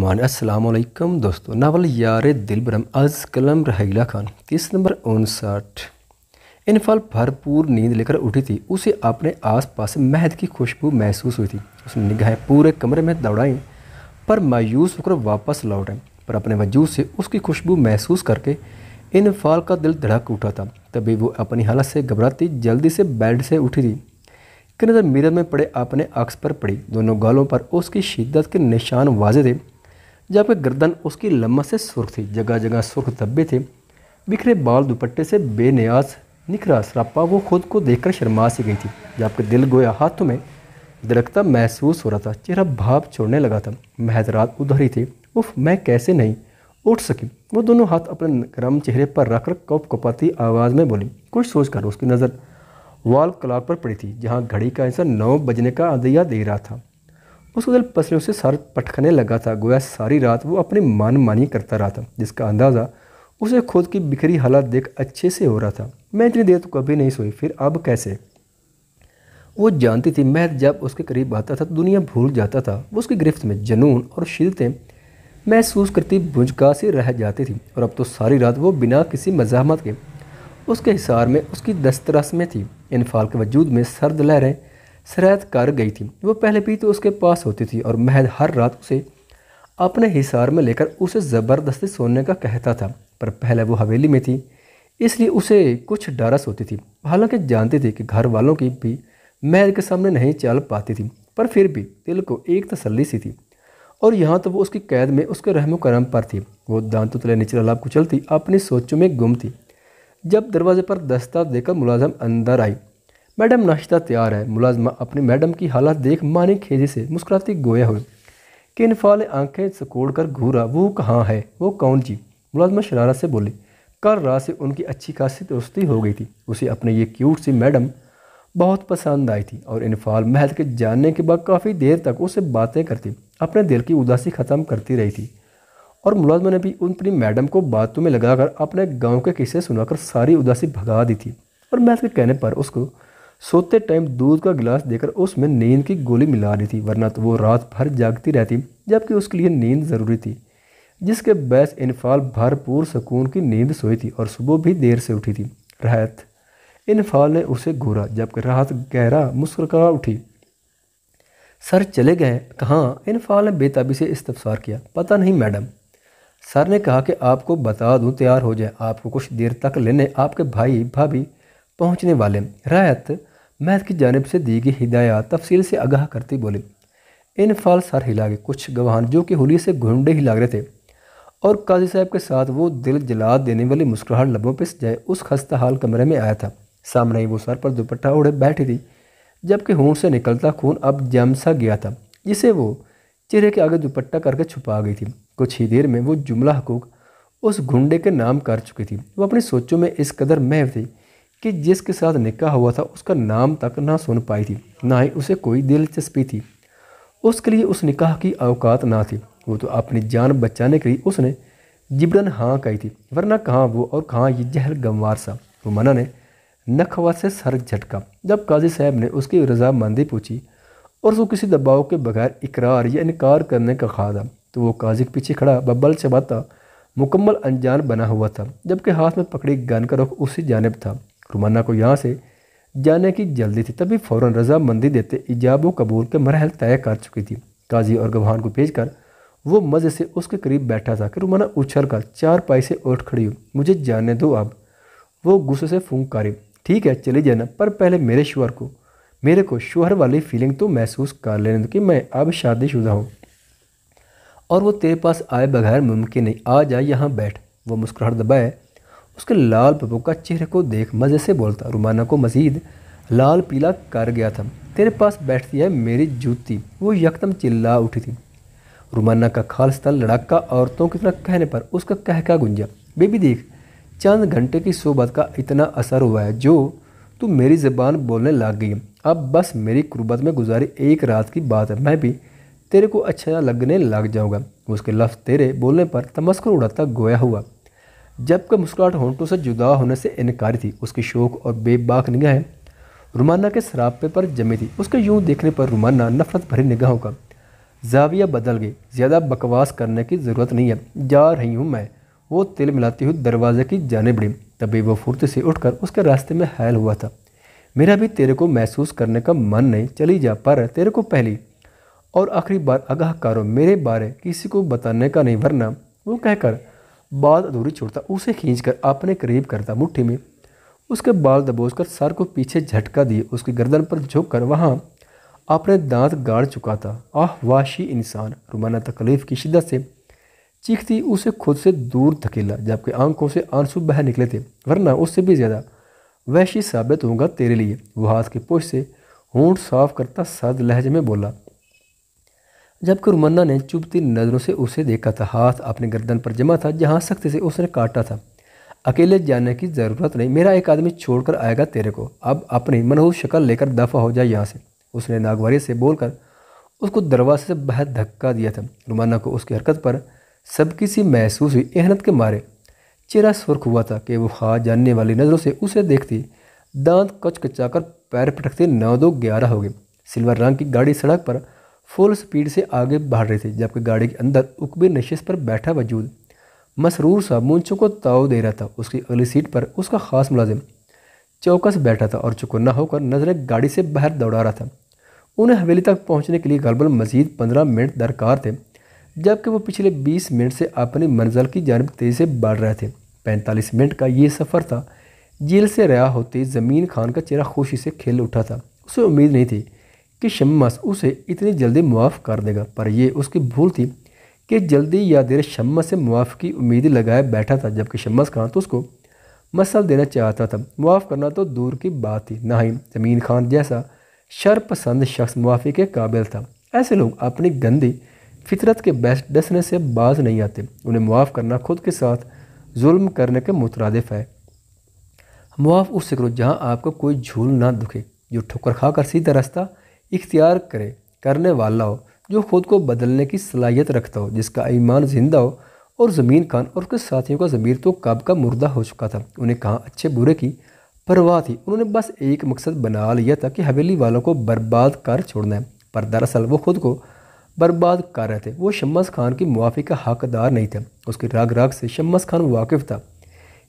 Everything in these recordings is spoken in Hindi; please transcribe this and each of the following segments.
मान असलकम दोस्तों नावल यार दिल बरम अज़ कलम रहीला खान किस नंबर उनसठ इनफाल भरपूर नींद लेकर उठी थी उसे अपने आसपास महद की खुशबू महसूस हुई थी उसने निगाहें पूरे कमरे में दौड़ाई पर मायूस होकर वापस लौटे पर अपने वजूद से उसकी खुशबू महसूस करके इनफाल का दिल धड़क उठा था तभी वो अपनी हालत से घबराती जल्दी से बेड से उठी थी कि नज़र मिरर में पड़े अपने अक्स पर पड़ी दोनों गालों पर उसकी शिद्दत के निशान वाजे थे जबकि गर्दन उसकी लम्बा से सुर्ख थी जगह जगह सुर्ख धब्बे थे बिखरे बाल दुपट्टे से बेनियाज निखरा सरापा वो खुद को देखकर शर्मा सी गई थी जबकि दिल गोया हाथों में दरखता महसूस हो रहा था चेहरा भाप छोड़ने लगा था महज रात उधर ही थी उफ मैं कैसे नहीं उठ सकी वो दोनों हाथ अपने गर्म चेहरे पर रखकर कप कपाती आवाज़ में बोली कुछ सोचकर उसकी नज़र वॉल क्लॉक पर पड़ी थी जहाँ घड़ी का ऐसा नौ बजने का अदिया दे रहा था उसको दिल पसलियों से सर पटकने लगा था गोया सारी रात वो अपनी मान मानी करता रहा था जिसका अंदाज़ा उसे खुद की बिखरी हालत देख अच्छे से हो रहा था मैं इतनी देर तो कभी नहीं सोई फिर अब कैसे वो जानती थी मैं जब उसके करीब आता था तो दुनिया भूल जाता था वो उसकी गिरफ्त में जनून और शिलतें महसूस करती बुझका से रह जाती थी और अब तो सारी रात वो बिना किसी मजामत के उसके हिसार में उसकी दस्तरस में थी इनफाल के वजूद में सर्द लहरें सरायत कर गई थी वो पहले भी तो उसके पास होती थी और महद हर रात उसे अपने हिसार में लेकर उसे ज़बरदस्ती सोने का कहता था पर पहले वो हवेली में थी इसलिए उसे कुछ डरस होती थी हालांकि जानती थी कि घर वालों की भी महज के सामने नहीं चल पाती थी पर फिर भी दिल को एक तसल्ली सी थी और यहाँ तो वो उसकी कैद में उसके रहम करम पर थी वो दांतों तले निचला लाभ कुचलती अपनी सोचों में गुम थी जब दरवाजे पर दस्ता देकर मुलाजम अंदर आई मैडम नाश्ता तैयार है मुलाजमा अपनी मैडम की हालत देख मानी खेजे से मुस्कुराती गोया हुए किन फाल आंखें सकोड़ कर घूरा वो कहाँ है वो कौन जी मुलाजमा शरारत से बोली कल रात से उनकी अच्छी खासी दोस्ती हो गई थी उसे अपने ये क्यूट सी मैडम बहुत पसंद आई थी और इनफाल महल के जानने के बाद काफ़ी देर तक उसे बातें करती अपने दिल की उदासी ख़त्म करती रही थी और मुलाजमा ने भी अपनी मैडम को बातों में लगाकर अपने गांव के किस्से सुनाकर सारी उदासी भगा दी थी और महल के कहने पर उसको सोते टाइम दूध का गिलास देकर उसमें नींद की गोली मिला रही थी वरना तो वो रात भर जागती रहती जबकि उसके लिए नींद ज़रूरी थी जिसके बैस इनफाल भरपूर सुकून की नींद सोई थी और सुबह भी देर से उठी थी राहत इनफाल ने उसे घूरा जबकि राहत गहरा मुस्करा उठी सर चले गए कहाँ इनफाल ने बेताबी से इस्तफसार किया पता नहीं मैडम सर ने कहा कि आपको बता दूं तैयार हो जाए आपको कुछ देर तक लेने आपके भाई भाभी पहुंचने वाले रायत मैथ की जानब से दी गई हिदायत तफसील से आगाह करती बोली इन फाल सर हिला गए कुछ गवाहान जो कि होली से घुंडे हिला रहे थे और काजी साहब के साथ वो दिल जला देने वाली मुस्कुराहट लबों पर सजाए उस खस्ता हाल कमरे में आया था सामने ही वो सर पर दुपट्टा उड़े बैठी थी जबकि हूं से निकलता खून अब जम सा गया था जिसे वो चेहरे के आगे दुपट्टा करके छुपा गई थी कुछ ही देर में वो जुमला हकूक उस घुंडे के नाम कर चुकी थी वो अपनी सोचों में इस कदर महव थी कि जिसके साथ निकाह हुआ था उसका नाम तक ना सुन पाई थी ना ही उसे कोई दिलचस्पी थी उसके लिए उस निकाह की अवकात ना थी वो तो अपनी जान बचाने के लिए उसने जिबरन हाँ कही थी वरना कहाँ वो और कहाँ ये जहल गंवार सा रुमाना ने नखवा से सर झटका जब काजी साहब ने उसकी रजामंदी पूछी और उसको किसी दबाव के बगैर इकरार या इनकार करने का खादा तो वो काजी के पीछे खड़ा बब्बल चबाता मुकम्मल अनजान बना हुआ था जबकि हाथ में पकड़ी गन का रुख उसी जानब था रुमाना को यहाँ से जाने की जल्दी थी तभी फ़ौर मंदी देते इजाब कबूल के मरहल तय कर चुकी थी काजी और गवहान को भेज कर वो मज़े से उसके करीब बैठा था कि रुमाना उछल कर चार पाई से उठ खड़ी हो मुझे जाने दो अब वो गुस्से से कारी ठीक है चले जाना पर पहले मेरे शोहर को मेरे को शोहर वाली फीलिंग तो महसूस कर लेने दो कि मैं अब शादीशुदा हूँ और वो तेरे पास आए बगैर मुमकिन नहीं आ जाए यहाँ बैठ वो मुस्कुराहट दबाए उसके लाल पपोका चेहरे को देख मज़े से बोलता रुमाना को मजीद लाल पीला कर गया था तेरे पास बैठती है मेरी जूती वो यकदम चिल्ला उठी थी रुमाना का खालसा लड़ाका औरतों की तरह कहने पर उसका कहका गुंजा बेबी देख चंद घंटे की सोबत का इतना असर हुआ है जो तू मेरी ज़बान बोलने लग गई अब बस मेरी कुर्बत में गुजारी एक रात की बात है मैं भी तेरे को अच्छा लगने लग जाऊँगा उसके लफ्ज़ तेरे बोलने पर तमस्कर उड़ाता गोया हुआ जबकि मुस्कुराहट होंटों से जुदा होने से इनकारी थी उसकी शोक और बेबाक निगाहें रुमाना के सरापे पर जमी थी उसके यूं देखने पर रुमाना नफरत भरी निगाहों का जाविया बदल गई ज़्यादा बकवास करने की ज़रूरत नहीं है जा रही हूँ मैं वो तिल मिलाती हुई दरवाजे की जाने बढ़ी तभी वो फुर्ती से उठकर उसके रास्ते में हैल हुआ था मेरा भी तेरे को महसूस करने का मन नहीं चली जा पर तेरे को पहली और आखिरी बार आगाह करो मेरे बारे किसी को बताने का नहीं वरना वो कहकर बाल अधूरी छोड़ता उसे खींचकर अपने करीब करता मुट्ठी में उसके बाल दबोचकर सर को पीछे झटका दिए उसकी गर्दन पर झोंक कर वहाँ अपने दांत गाड़ चुका था आह वाशी इंसान रुमाना तकलीफ़ की शिद्दत से चीखती उसे खुद से दूर धकेला जबकि आंखों से आंसू बह निकले थे वरना उससे भी ज़्यादा वैशी साबित होगा तेरे लिए वो हाथ के पोष से होंठ साफ करता सर्द लहजे में बोला जबकि रुमन्ना ने चुभती नज़रों से उसे देखा था हाथ अपने गर्दन पर जमा था जहाँ सख्ती से उसने काटा था अकेले जाने की ज़रूरत नहीं मेरा एक आदमी छोड़कर आएगा तेरे को अब अपनी मनहूस शक्ल लेकर दफा हो जाए यहाँ से उसने नागवारी से बोलकर उसको दरवाजे से बहुत धक्का दिया था रुमाना को उसकी हरकत पर सब किसी महसूस हुई एहनत के मारे चेहरा सुर्ख हुआ था कि वो खा जानने वाली नज़रों से उसे देखती दांत कचकचाकर पैर पटकते नौ दो ग्यारह हो गए सिल्वर रंग की गाड़ी सड़क पर फुल स्पीड से आगे बढ़ रहे थे जबकि गाड़ी के अंदर उकबे नशिश पर बैठा वजूद मसरूर साहब मुंचों को ताव दे रहा था उसकी अगली सीट पर उसका ख़ास मुलाजिम चौकस बैठा था और चुकन्ना होकर नजरें गाड़ी से बाहर दौड़ा रहा था उन्हें हवेली तक पहुंचने के लिए गलबल मजीद पंद्रह मिनट दरकार थे जबकि वो पिछले बीस मिनट से अपनी मंजिल की जानब तेज़ी से बढ़ रहे थे पैंतालीस मिनट का ये सफ़र था जेल से रहा होते ज़मीन खान का चेहरा खुशी से खिल उठा था उसे उम्मीद नहीं थी कि शम्मस उसे इतनी जल्दी मुआफ़ कर देगा पर यह उसकी भूल थी कि जल्दी या देर शम्मस से मुआफ़ की उम्मीद लगाए बैठा था जबकि शम्मस खान तो उसको मसल देना चाहता था मुआफ़ करना तो दूर की बात थी ना ही जमीन खान जैसा शरपसंद शख्स मुआफ़ी के काबिल था ऐसे लोग अपनी गंदी फितरत के बेस्ट डसने से बाज नहीं आते उन्हें मुआफ़ करना खुद के साथ जुल्म करने के मुतरदफ है मुआफ़ उससे करो जहाँ आपको कोई झूल ना दुखे जो ठोकर खाकर सीधा रास्ता इख्तियार करे करने वाला हो जो ख़ुद को बदलने की सलाहियत रखता हो जिसका ईमान ज़िंदा हो और ज़मीन खान और उसके साथियों का ज़मीर तो कब का मुर्दा हो चुका था उन्हें कहाँ अच्छे बुरे की परवाह थी उन्होंने बस एक मकसद बना लिया था कि हवेली वालों को बर्बाद कर छोड़ना है पर दरअसल वो ख़ुद को बर्बाद कर रहे थे वो शम्मस खान की मुआफ़ी का हकदार नहीं था उसकी राग राग से शम्मस खान वाकिफ़ था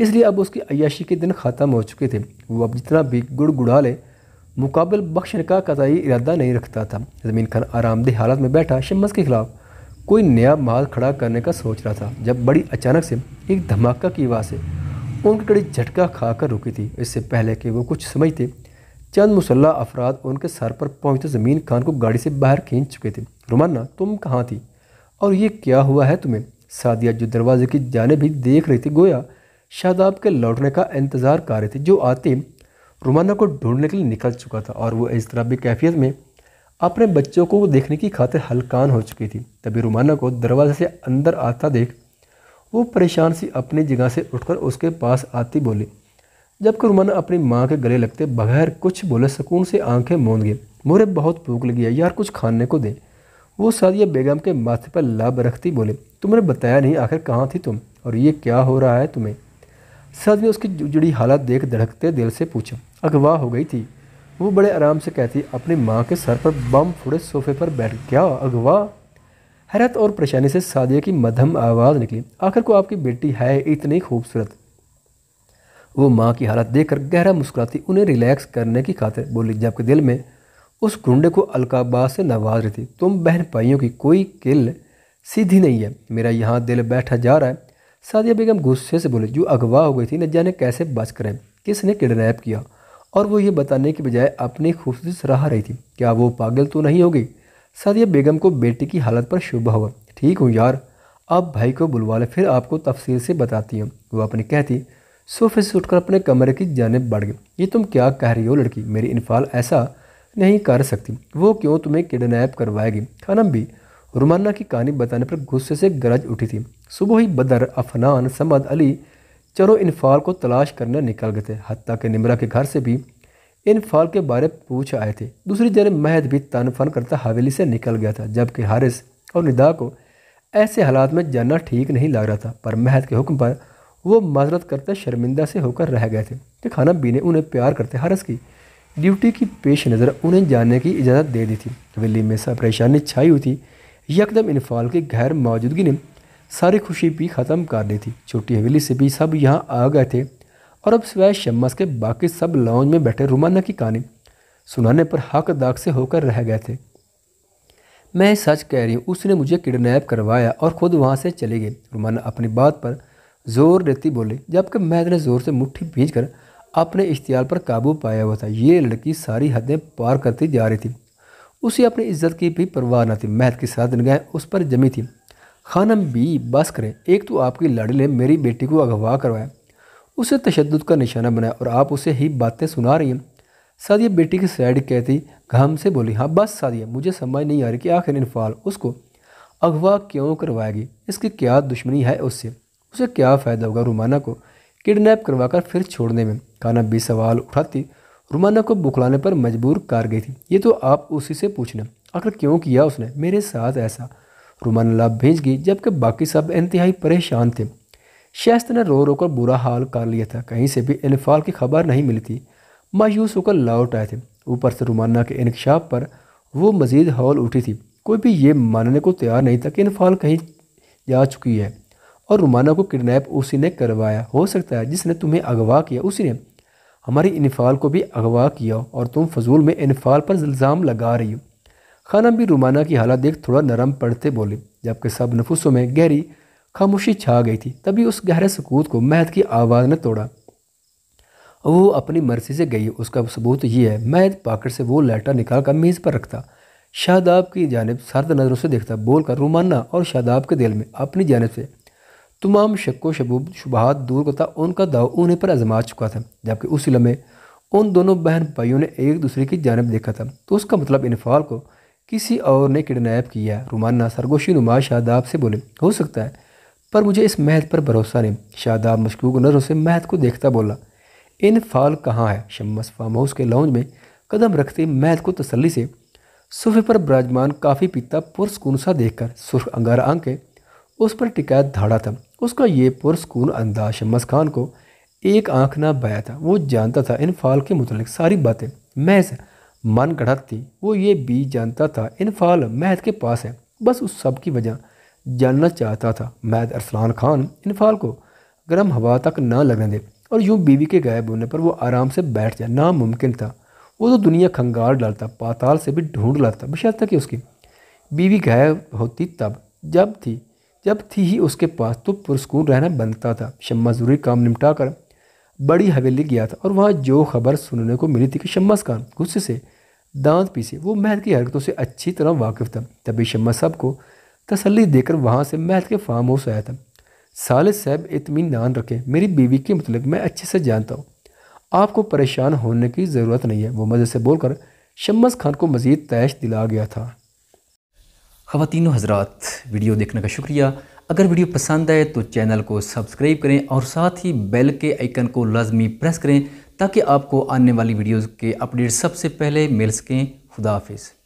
इसलिए अब उसकी अयाशी के दिन ख़त्म हो चुके थे वो अब जितना भी गुड़ गुड़ा ले मुकाबल बख्शन का कतई इरादा नहीं रखता था ज़मीन खान आरामदेह हालत में बैठा शम्मस के ख़िलाफ़ कोई नया माल खड़ा करने का सोच रहा था जब बड़ी अचानक से एक धमाका की आवाज़ से उनकी कड़ी झटका खाकर रुकी थी इससे पहले कि वो कुछ समझते चंद मुसल्ला अफराद उनके सर पर पहुंचते ज़मीन खान को गाड़ी से बाहर खींच चुके थे रोमाना तुम कहाँ थी और ये क्या हुआ है तुम्हें सादिया जो दरवाजे की जाने भी देख रही थी गोया शादाब के लौटने का इंतज़ार कर रहे थे जो आते रोमाना को ढूंढने के लिए निकल चुका था और वो इस तरह भी कैफियत में अपने बच्चों को देखने की खातिर हलकान हो चुकी थी तभी रोमाना को दरवाजे से अंदर आता देख वो परेशान सी अपनी जगह से उठकर उसके पास आती बोली जबकि रोमाना अपनी माँ के गले लगते बगैर कुछ बोले सुकून से आंखें मूंद गई मोरे बहुत भूख लगी है यार कुछ खाने को दे वो सादिया बेगम के माथे पर लाभ रखती बोले तुमने बताया नहीं आखिर कहाँ थी तुम और ये क्या हो रहा है तुम्हें सादिया उसकी जुड़ी हालत देख धड़कते दिल से पूछा अगवा हो गई थी वो बड़े आराम से कहती अपनी माँ के सर पर बम फुड़े सोफे पर बैठ गया अगवा हैरत और परेशानी से सादिया की मध्यम आवाज़ निकली आखिर को आपकी बेटी है इतनी खूबसूरत वो माँ की हालत देखकर गहरा मुस्कुराती उन्हें रिलैक्स करने की खातिर बोली जबकि दिल में उस गुंडे को अलकाबाद से नवाज रही थी तुम बहन भाइयों की कोई किल सीधी नहीं है मेरा यहाँ दिल बैठा जा रहा है सादिया बेगम गुस्से से बोली जो अगवा हो गई थी न जाने कैसे बच करें किसने किडनैप किया और वो ये बताने के बजाय अपनी खूबसूरती सराह रही थी क्या वो पागल तो नहीं हो गई बेगम को बेटे की हालत पर शुभ हुआ ठीक हूँ यार अब भाई को बुलवा ले फिर आपको तफसील से बताती हूँ वो अपनी कहती सोफे से उठकर अपने कमरे की जानब बढ़ गई ये तुम क्या कह रही हो लड़की मेरी इनफाल ऐसा नहीं कर सकती वो क्यों तुम्हें किडनैप करवाएगी खानम भी रुमाना की कहानी बताने पर गुस्से से गरज उठी थी सुबह ही बदर अफनान समद अली चलो इनफाल को तलाश करने निकल गए थे हती कि निमरा के घर से भी इनफाल के बारे में पूछ आए थे दूसरी जन महद भी तन फन करता हवेली से निकल गया था जबकि हारिस और निदा को ऐसे हालात में जाना ठीक नहीं लग रहा था पर महद के हुक्म पर वो मजरत करते शर्मिंदा से होकर रह गए थे कि खाना बीने उन्हें प्यार करते हरस की ड्यूटी की पेश नज़र उन्हें जाने की इजाज़त दे दी थी हवेली में सब परेशानी छाई हुई थी यकदम इनफाल की गैर मौजूदगी ने सारी खुशी भी ख़त्म कर दी थी छोटी हवेली से भी सब यहाँ आ गए थे और अब सिवाय शम्मस के बाकी सब लॉन्ज में बैठे रुमाना की कहानी सुनाने पर हक दाग से होकर रह गए थे मैं सच कह रही हूँ उसने मुझे किडनैप करवाया और ख़ुद वहाँ से चले गए रुमाना अपनी बात पर ज़ोर देती बोली जबकि मैं इतने ज़ोर से मुट्ठी भींच कर अपने इश्तियाल पर काबू पाया हुआ था ये लड़की सारी हदें पार करती जा रही थी उसे अपनी इज्जत की भी परवाह न थी महद की दिन गए उस पर जमी थी खानम बी बस करें एक तो आपकी लाड़ी ने मेरी बेटी को अगवा करवाया उसे तशद का निशाना बनाया और आप उसे ही बातें सुना रही हैं सादिया बेटी की साइड कहती घाम से बोली हाँ बस सादिया मुझे समझ नहीं आ रही कि आखिर इनफाल उसको अगवा क्यों करवाएगी इसकी क्या दुश्मनी है उससे उसे क्या फ़ायदा होगा रुमाना को किडनैप करवाकर फिर छोड़ने में खाना भी सवाल उठाती रुमाना को बुखलाने पर मजबूर कर गई थी ये तो आप उसी से पूछना आखिर क्यों किया उसने मेरे साथ ऐसा रुमन लब भेज गई जबकि बाकी सब इंतहाई परेशान थे शहस्त ने रो रो कर बुरा हाल कर लिया था कहीं से भी इनफाल की खबर नहीं मिली थी मायूस होकर लौट आए थे ऊपर से रुमाना के इनकशाफ पर वो मज़ीद हौल उठी थी कोई भी ये मानने को तैयार नहीं था कि इनफाल कहीं जा चुकी है और रुमाना को किडनैप उसी ने करवाया हो सकता है जिसने तुम्हें अगवा किया उसी ने हमारी इनफाल को भी अगवा किया और तुम फजूल में इनफाल पर इल्ज़ाम लगा रही हो खानम भी रुमाना की हालत देख थोड़ा नरम पड़ते बोले जबकि सब नफुसों में गहरी खामोशी छा गई थी तभी उस गहरे सकूत को महद की आवाज़ ने तोड़ा वो अपनी मर्जी से गई उसका सबूत ये है महद पाकिट से वो लेटर निकाल कर मेज़ पर रखता शादाब की जानब सर्द नज़रों से देखता बोलकर रुमाना और शादाब के दिल में अपनी जानब से तमाम शक् शबूब शुबहत दूर करता उनका दाव उन्हें पर आजमा चुका था जबकि उस लम्हे उन दोनों बहन भाइयों ने एक दूसरे की जानब देखा था तो उसका मतलब इनफाल को किसी और ने किडनैप किया रुमाना सरगोशी नुमा शादाब से बोले हो सकता है पर मुझे इस महद पर भरोसा नहीं शादाब मशकूक नज़रों से महद को देखता बोला इन फाल कहाँ है शम्मस फार्म हाउस के लॉन्ज में कदम रखते महद को तसली से सुबह पर ब्राजमान काफ़ी पीता पुरस्कून सा देखकर सुर्ख अंगारा आंखें उस पर टिकायत धाड़ा था उसका ये पुरस्कून अंदाज शम्मस खान को एक आंख ना बया था वो जानता था इन फाल के मुतल सारी बातें महज मन गढ़त थी वो ये बीज जानता था इनफाल महद के पास है बस उस सब की वजह जानना चाहता था महद अरसलान खान इनफाल को गर्म हवा तक ना लगने दे और यूँ बीवी के गायब होने पर वो आराम से बैठ जाए नामुमकिन था वो तो दुनिया खंगाल डालता पाताल से भी ढूंढ लाता था कि उसकी बीवी गायब होती तब जब थी जब थी ही उसके पास तो पुरस्कून रहना बनता था शम्मा ज़रूरी काम निपटा कर बड़ी हवेली गया था और वहाँ जो खबर सुनने को मिली थी कि शम्मा खान गुस्से से दांत पीसे वो महल की हरकतों से अच्छी तरह वाकिफ था तभी शम्मा साहब को तसली देकर वहाँ से महल के फार्म हाउस आया था सालिद साहब इतमान रखें मेरी बीवी के मतलब मैं अच्छे से जानता हूँ आपको परेशान होने की ज़रूरत नहीं है वो मज़े से बोलकर शम्मस खान को मज़ीद तैश दिला गया था खातिन हजरात वीडियो देखने का शुक्रिया अगर वीडियो पसंद आए तो चैनल को सब्सक्राइब करें और साथ ही बेल के आइकन को लाजमी प्रेस करें ताकि आपको आने वाली वीडियोज़ के अपडेट सबसे पहले मिल सकें खुदा हाफिज़